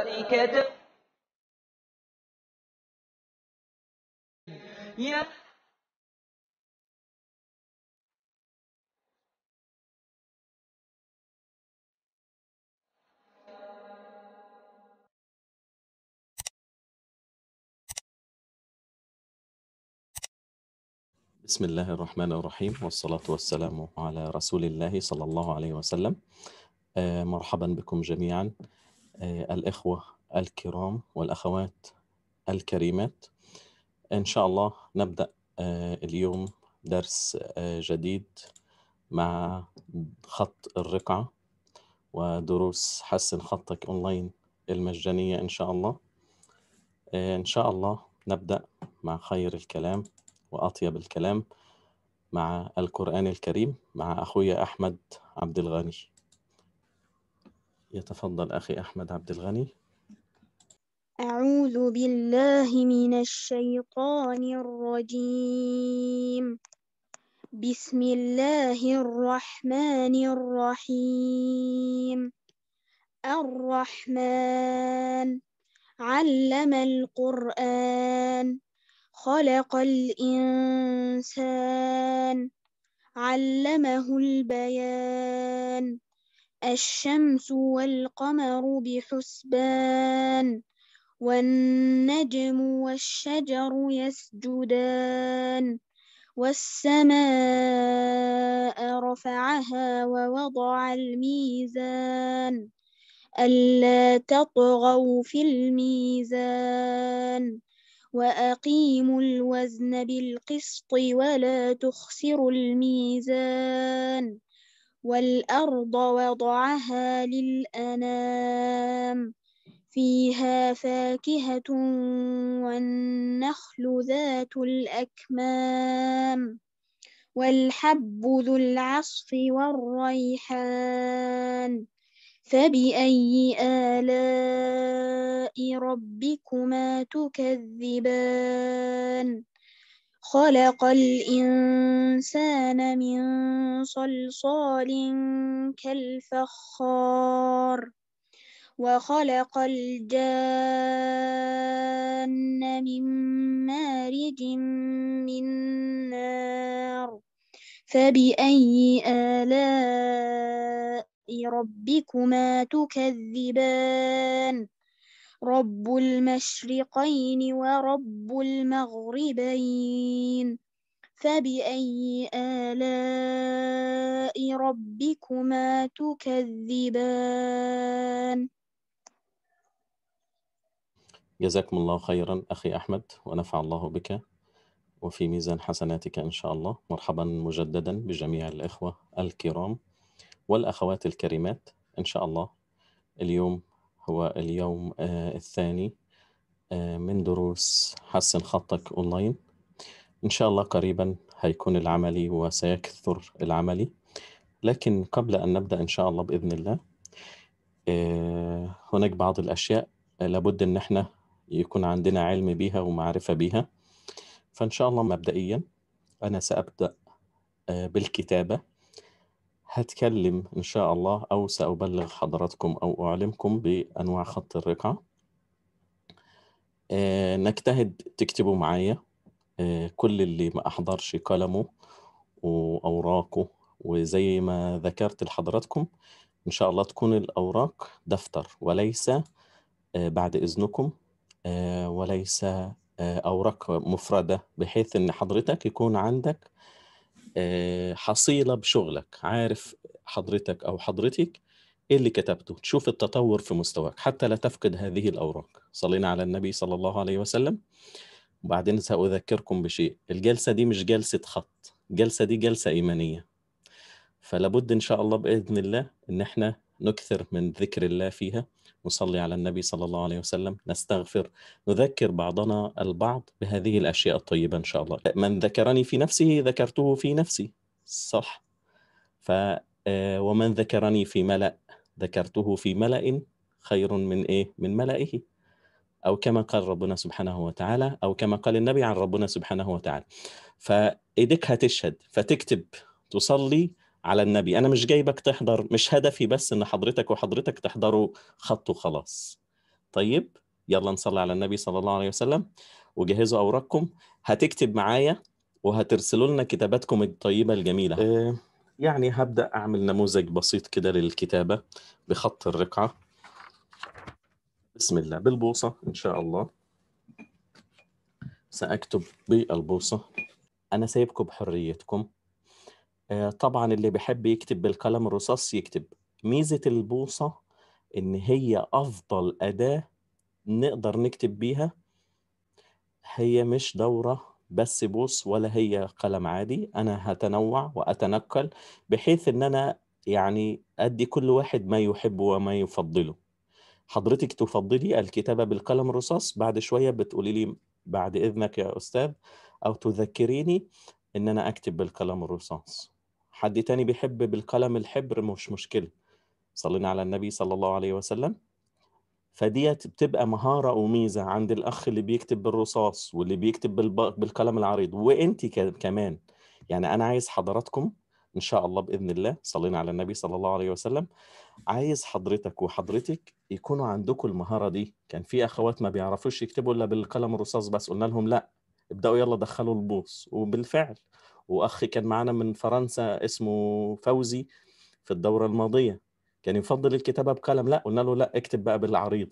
يا بسم الله الرحمن الرحيم والصلاة والسلام على رسول الله صلى الله عليه وسلم آه، مرحبا بكم جميعا آه، الإخوة الكرام والأخوات الكريمات إن شاء الله نبدأ آه، اليوم درس آه، جديد مع خط الرقعة ودروس حسن خطك أونلاين المجانية إن شاء الله إن شاء الله نبدأ مع خير الكلام وأطيب الكلام مع القرآن الكريم مع أخوي أحمد عبد الغني يتفضل أخي أحمد عبد الغني أعوذ بالله من الشيطان الرجيم بسم الله الرحمن الرحيم الرحمن علم القرآن خلق الإنسان علمه البيان الشمس والقمر بحسبان والنجم والشجر يسجدان والسماء رفعها ووضع الميزان ألا تطغوا في الميزان وأقيموا الوزن بالقسط ولا تخسروا الميزان والأرض وضعها للأنام فيها فاكهة والنخل ذات الأكمام والحب ذو العصف والريحان فبأي آلاء ربكما تكذبان خلق الإنسان من صلصال كالفخار وخلق الجان من مارج من نار فبأي آلاء ربكما تكذبان رب المشرقين ورب المغربين فبأي آلاء ربكما تكذبان جزاكم الله خيرا أخي أحمد ونفع الله بك وفي ميزان حسناتك إن شاء الله مرحبا مجددا بجميع الإخوة الكرام والأخوات الكريمات إن شاء الله اليوم هو اليوم آه، الثاني آه، من دروس حسن خطك أونلاين إن شاء الله قريبا هيكون العملي وسيكثر العملي لكن قبل أن نبدأ إن شاء الله بإذن الله آه، هناك بعض الأشياء لابد إن إحنا يكون عندنا علم بيها ومعرفة بيها فإن شاء الله مبدئيا أنا سأبدأ بالكتابة هتكلم إن شاء الله أو سأبلغ حضراتكم أو أعلمكم بأنواع خط الرقعة آه، نجتهد تكتبوا معايا آه، كل اللي ما أحضرش قلمه وأوراقه وزي ما ذكرت لحضراتكم إن شاء الله تكون الأوراق دفتر وليس آه، بعد إذنكم وليس أوراق مفردة بحيث إن حضرتك يكون عندك آه، حصيله بشغلك عارف حضرتك او حضرتك ايه اللي كتبته تشوف التطور في مستواك حتى لا تفقد هذه الاوراق صلينا على النبي صلى الله عليه وسلم وبعدين ساذكركم بشيء الجلسه دي مش جلسه خط الجلسه دي جلسه ايمانيه فلابد ان شاء الله باذن الله ان احنا نكثر من ذكر الله فيها نصلي على النبي صلى الله عليه وسلم نستغفر نذكر بعضنا البعض بهذه الأشياء الطيبة إن شاء الله من ذكرني في نفسه ذكرته في نفسي صح ف آه، ومن ذكرني في ملأ ذكرته في ملأ خير من إيه من ملئه أو كما قال ربنا سبحانه وتعالى أو كما قال النبي عن ربنا سبحانه وتعالى فإيديك هتشهد فتكتب تصلي على النبي انا مش جايبك تحضر مش هدفي بس ان حضرتك وحضرتك تحضروا خط وخلاص طيب يلا نصلي على النبي صلى الله عليه وسلم وجهزوا اوراقكم هتكتب معايا وهترسلوا لنا كتاباتكم الطيبه الجميله آه، يعني هبدا اعمل نموذج بسيط كده للكتابه بخط الرقعه بسم الله بالبوصه ان شاء الله ساكتب بالبوصه انا سايبكم بحريتكم آه، طبعا اللي بيحب يكتب بالقلم الرصاص يكتب ميزة البوصة إن هي أفضل أداة نقدر نكتب بيها هي مش دورة بس بوص ولا هي قلم عادي أنا هتنوع وأتنقل بحيث إن أنا يعني أدي كل واحد ما يحبه وما يفضله حضرتك تفضلي الكتابة بالقلم الرصاص بعد شوية بتقولي لي بعد إذنك يا أستاذ أو تذكريني إن أنا أكتب بالقلم الرصاص حد تاني بيحب بالقلم الحبر مش مشكله صلينا على النبي صلى الله عليه وسلم فديت بتبقى مهاره وميزه عند الاخ اللي بيكتب بالرصاص واللي بيكتب بالقلم العريض وانت كمان يعني انا عايز حضراتكم ان شاء الله باذن الله صلينا على النبي صلى الله عليه وسلم عايز حضرتك وحضرتك يكونوا عندكم المهاره دي كان في اخوات ما بيعرفوش يكتبوا الا بالقلم الرصاص بس قلنا لهم لا ابداوا يلا دخلوا البوص وبالفعل واخ كان معانا من فرنسا اسمه فوزي في الدوره الماضيه كان يفضل الكتابه بقلم لا قلنا له لا اكتب بقى بالعريض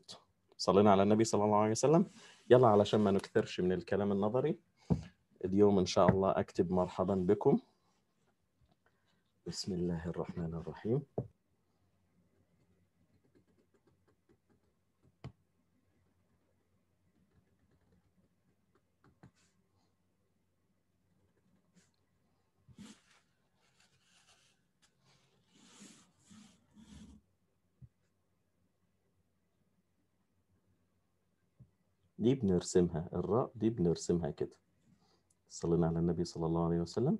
صلينا على النبي صلى الله عليه وسلم يلا علشان ما نكثرش من الكلام النظري اليوم ان شاء الله اكتب مرحبا بكم بسم الله الرحمن الرحيم دي بنرسمها الراء دي بنرسمها كده صلينا على النبي صلى الله عليه وسلم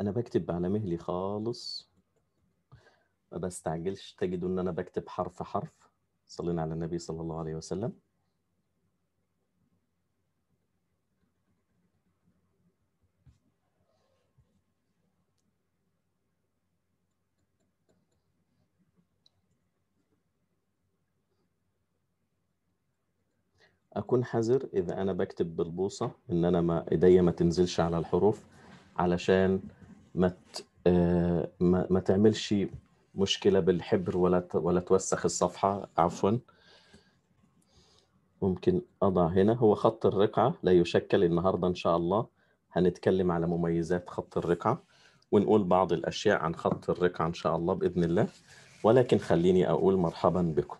انا بكتب على مهلي خالص ما بستعجلش تجدوا ان انا بكتب حرف حرف صلينا على النبي صلى الله عليه وسلم اكون حذر اذا انا بكتب بالبوصه ان انا ما ايديا ما تنزلش على الحروف علشان ما آه، ما, ما تعملش مشكله بالحبر ولا ولا توسخ الصفحه عفوا ممكن اضع هنا هو خط الرقعه لا يشكل النهارده ان شاء الله هنتكلم على مميزات خط الرقعه ونقول بعض الاشياء عن خط الرقعه ان شاء الله باذن الله ولكن خليني اقول مرحبا بكم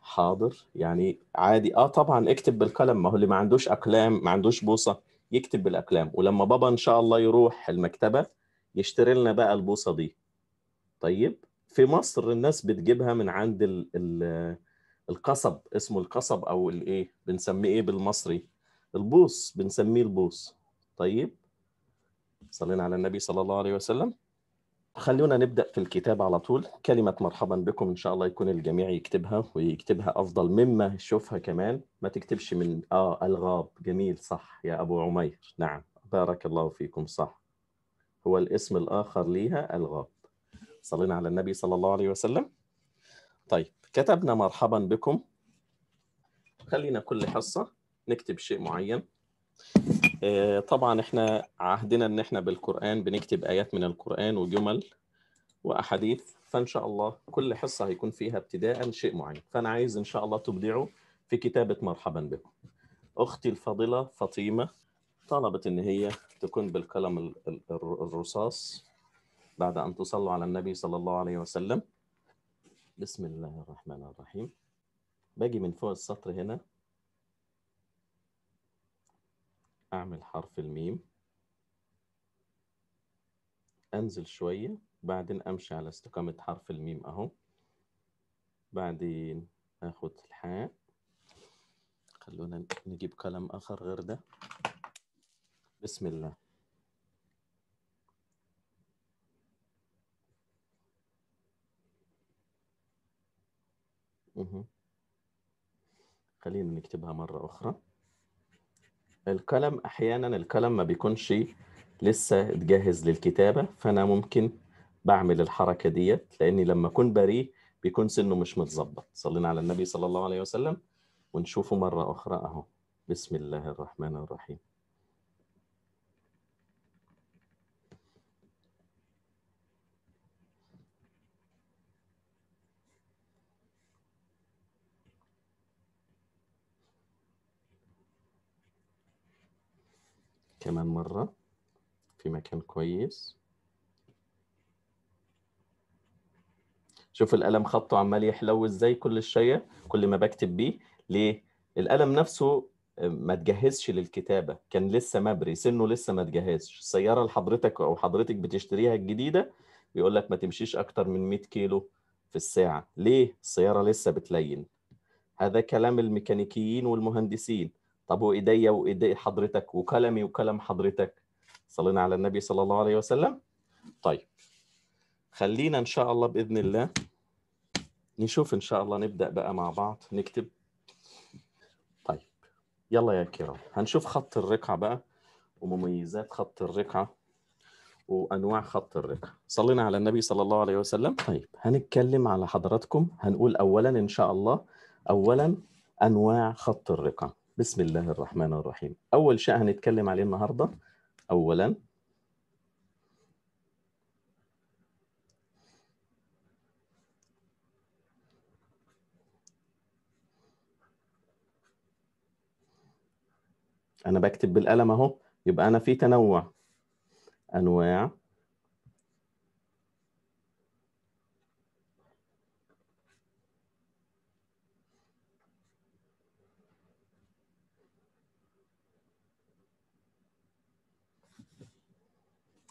حاضر يعني عادي اه طبعا اكتب بالقلم ما هو اللي ما عندوش اقلام ما عندوش بوصه يكتب بالاقلام ولما بابا ان شاء الله يروح المكتبه يشتري لنا بقى البوصه دي طيب في مصر الناس بتجيبها من عند الـ الـ القصب اسمه القصب او الايه بنسميه ايه بالمصري البوص بنسميه البوص طيب صلينا على النبي صلى الله عليه وسلم خلونا نبدأ في الكتاب على طول كلمة مرحبا بكم إن شاء الله يكون الجميع يكتبها ويكتبها أفضل مما يشوفها كمان ما تكتبش من آه الغاب جميل صح يا أبو عمير نعم بارك الله فيكم صح هو الاسم الآخر ليها الغاب صلينا على النبي صلى الله عليه وسلم طيب كتبنا مرحبا بكم خلينا كل حصة نكتب شيء معين آه، طبعا احنا عهدنا ان احنا بالقرآن بنكتب آيات من القرآن وجمل وأحاديث فإن شاء الله كل حصة هيكون فيها ابتداء شيء معين فأنا عايز إن شاء الله تبدعوا في كتابة مرحبا بكم أختي الفاضلة فاطمة طلبت إن هي تكون بالقلم الرصاص بعد أن تصلوا على النبي صلى الله عليه وسلم بسم الله الرحمن الرحيم باجي من فوق السطر هنا أعمل حرف الميم أنزل شوية بعدين أمشي على استقامة حرف الميم أهو بعدين آخد الحاء خلونا نجيب قلم آخر غير ده بسم الله خلينا نكتبها مرة أخرى القلم احيانا القلم ما بيكونش لسه اتجهز للكتابه فانا ممكن بعمل الحركه ديت لاني لما اكون بريء بيكون سنه مش متظبط صلينا على النبي صلى الله عليه وسلم ونشوفه مره اخرى اهو بسم الله الرحمن الرحيم كمان مرة في مكان كويس شوف القلم خطه عمال يحلو ازاي كل شوية كل ما بكتب بيه ليه؟ القلم نفسه آه، ما تجهزش للكتابة كان لسه مبري سنه لسه ما تجهزش السيارة اللي حضرتك أو حضرتك بتشتريها الجديدة بيقول لك ما تمشيش أكتر من 100 كيلو في الساعة ليه؟ السيارة لسه بتلين هذا كلام الميكانيكيين والمهندسين طب وايديا وايدي حضرتك وقلمي وقلم حضرتك صلينا على النبي صلى الله عليه وسلم طيب خلينا ان شاء الله باذن الله نشوف ان شاء الله نبدا بقى مع بعض نكتب طيب يلا يا كرام هنشوف خط الرقعه بقى ومميزات خط الرقعه وانواع خط الرقعه صلينا على النبي صلى الله عليه وسلم طيب هنتكلم على حضراتكم هنقول اولا ان شاء الله اولا انواع خط الرقعه بسم الله الرحمن الرحيم أول شيء هنتكلم عليه النهاردة أولا أنا بكتب بالقلم أهو يبقى أنا في تنوع أنواع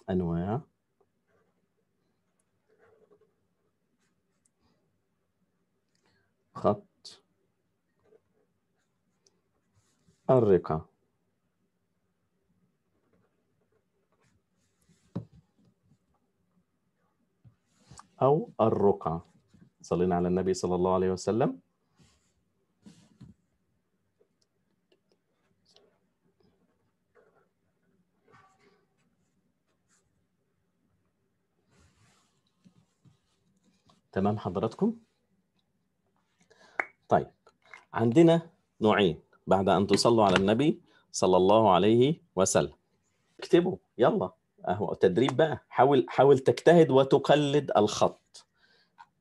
أنواع خط الرقة أو الرقعة صلينا على النبي صلى الله عليه وسلم تمام حضراتكم طيب عندنا نوعين بعد ان تصلوا على النبي صلى الله عليه وسلم اكتبوا يلا اهو تدريب بقى حاول حاول تجتهد وتقلد الخط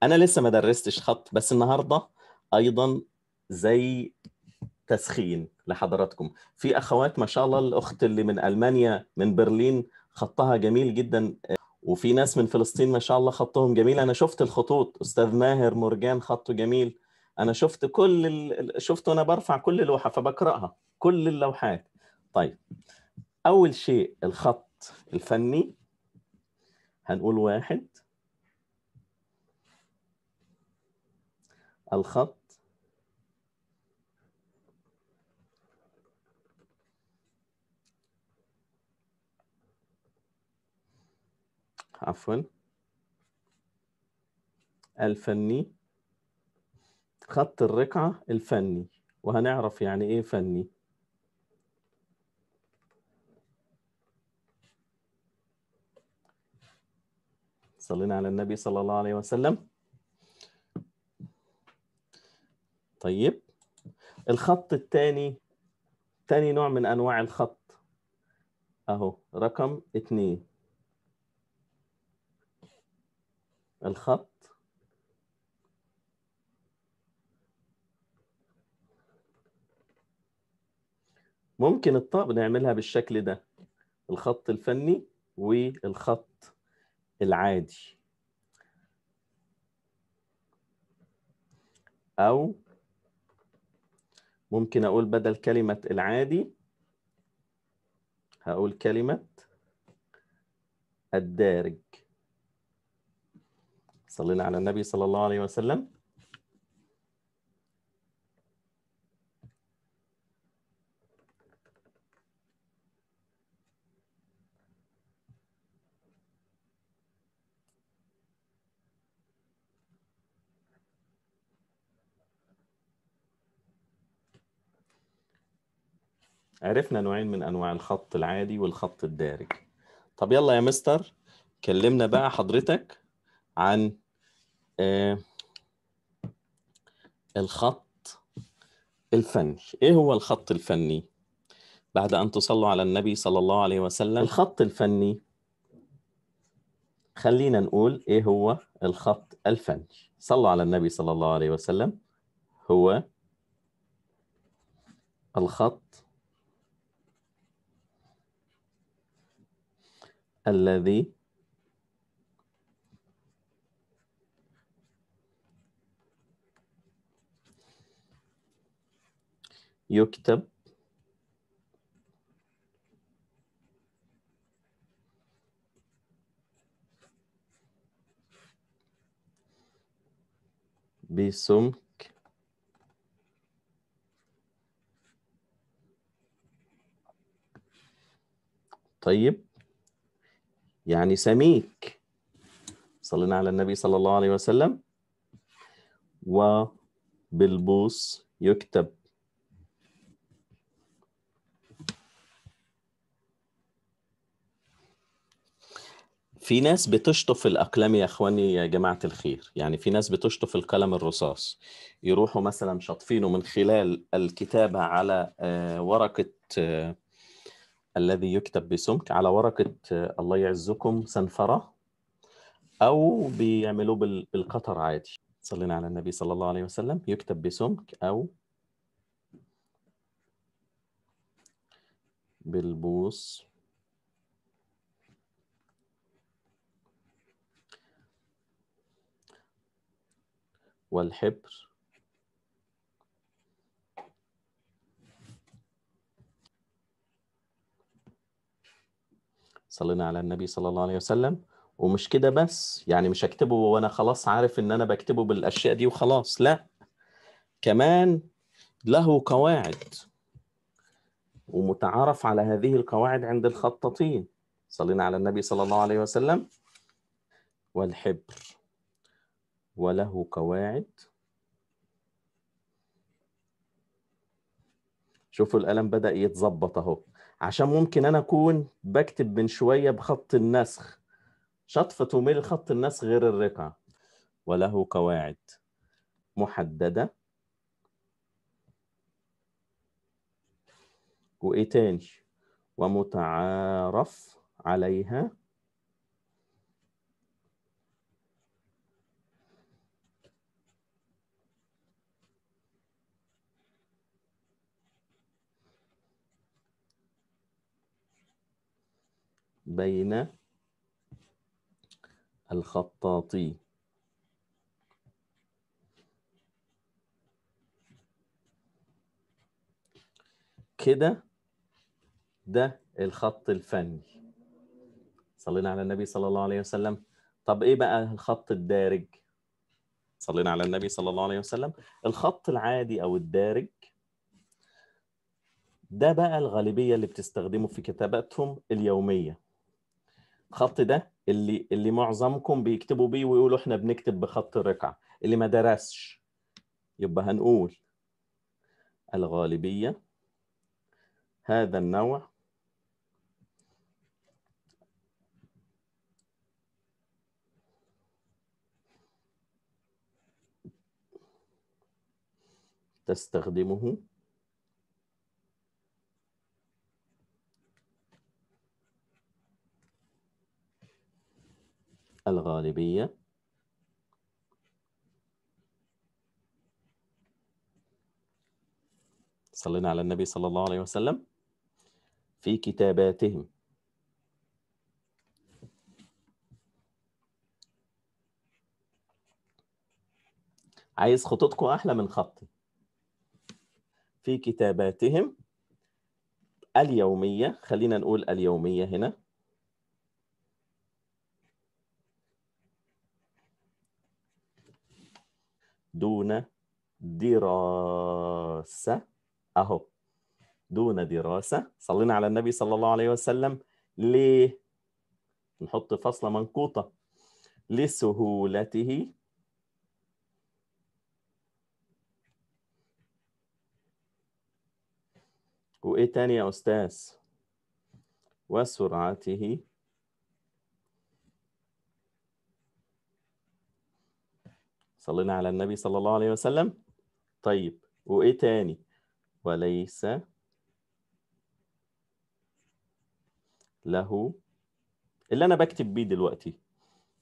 انا لسه ما درستش خط بس النهارده ايضا زي تسخين لحضراتكم في اخوات ما شاء الله الاخت اللي من المانيا من برلين خطها جميل جدا وفي ناس من فلسطين ما شاء الله خطهم جميل انا شفت الخطوط استاذ ماهر مرجان خطه جميل انا شفت كل ال... شفت وانا برفع كل لوحه فبقراها كل اللوحات طيب اول شيء الخط الفني هنقول واحد الخط عفوا الفني خط الرقعة الفني وهنعرف يعني إيه فني صلينا على النبي صلى الله عليه وسلم طيب الخط الثاني تاني نوع من أنواع الخط أهو رقم اتنين الخط ممكن الطاقة نعملها بالشكل ده الخط الفني والخط العادي أو ممكن أقول بدل كلمة العادي هقول كلمة الدارج صلينا على النبي صلى الله عليه وسلم عرفنا نوعين من انواع الخط العادي والخط الدارج طب يلا يا مستر كلمنا بقى حضرتك عن آه، الخط الفني ايه هو الخط الفني بعد ان تصلوا على النبي صلى الله عليه وسلم الخط الفني خلينا نقول ايه هو الخط الفني صلوا على النبي صلى الله عليه وسلم هو الخط الذي يكتب بسمك طيب يعني سميك صلينا على النبي صلى الله عليه وسلم وبالبوص يكتب في ناس بتشطف الأقلام يا إخواني يا جماعة الخير يعني في ناس بتشطف القلم الرصاص يروحوا مثلا شاطفينه من خلال الكتابة على آه، ورقة آه، الذي يكتب بسمك على ورقة آه، الله يعزكم سنفرة أو بيعملوه بالقطر عادي صلينا على النبي صلى الله عليه وسلم يكتب بسمك أو بالبوص والحبر صلينا على النبي صلى الله عليه وسلم ومش كده بس يعني مش هكتبه وانا خلاص عارف ان انا بكتبه بالاشياء دي وخلاص لا كمان له قواعد ومتعارف على هذه القواعد عند الخطاطين صلينا على النبي صلى الله عليه وسلم والحبر وله قواعد شوفوا القلم بدأ يتظبط اهو عشان ممكن انا اكون بكتب من شويه بخط النسخ شطفه وميل خط النسخ غير الرقعه وله قواعد محدده وايه تاني ومتعارف عليها بين الخطاطي كده ده الخط الفني صلينا على النبي صلى الله عليه وسلم طب ايه بقى الخط الدارج صلينا على النبي صلى الله عليه وسلم الخط العادي او الدارج ده بقى الغالبيه اللي بتستخدمه في كتاباتهم اليوميه الخط ده اللي اللي معظمكم بيكتبوا بيه ويقولوا احنا بنكتب بخط الرقعه اللي ما درسش يبقى هنقول الغالبيه هذا النوع تستخدمه الغالبية صلينا على النبي صلى الله عليه وسلم في كتاباتهم عايز خطوطكم احلى من خطي في كتاباتهم اليوميه خلينا نقول اليوميه هنا دون دراسة أهو دون دراسة صلينا على النبي صلى الله عليه وسلم ليه؟ نحط فصلة منقوطة لسهولته وإيه تاني يا أستاذ؟ وسرعته صلينا على النبي صلى الله عليه وسلم طيب وايه تاني وليس له اللي انا بكتب بيه دلوقتي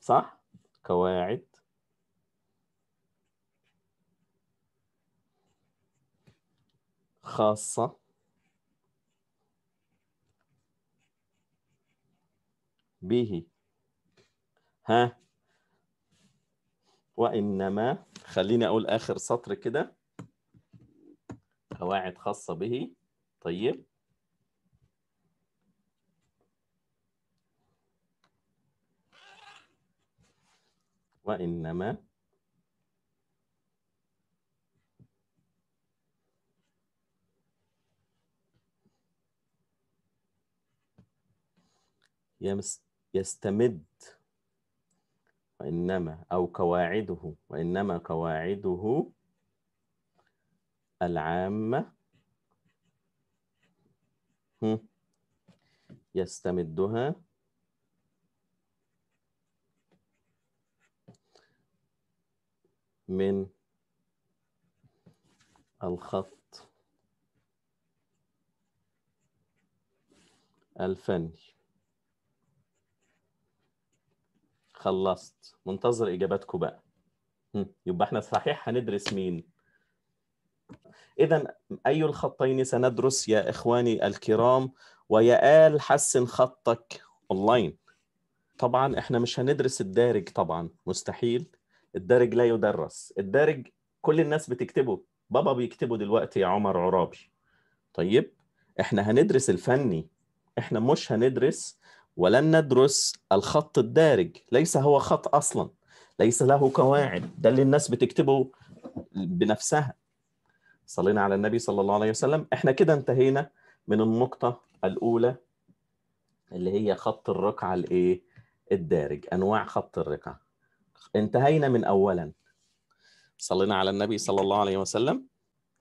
صح قواعد خاصة به ها وإنما خليني أقول آخر سطر كده قواعد خاصة به طيب وإنما يستمد وإنما أو قواعده وإنما قواعده العامة يستمدها من الخط الفني خلصت منتظر اجاباتكم بقى يبقى احنا صحيح هندرس مين اذا اي الخطين سندرس يا اخواني الكرام ويا ال حسن خطك اونلاين طبعا احنا مش هندرس الدارج طبعا مستحيل الدارج لا يدرس الدارج كل الناس بتكتبه بابا بيكتبه دلوقتي يا عمر عرابي طيب احنا هندرس الفني احنا مش هندرس ولن ندرس الخط الدارج ليس هو خط أصلا ليس له قواعد ده اللي الناس بتكتبه بنفسها صلينا على النبي صلى الله عليه وسلم احنا كده انتهينا من النقطة الأولى اللي هي خط الرقعة الايه الدارج أنواع خط الرقعة انتهينا من أولا صلينا على النبي صلى الله عليه وسلم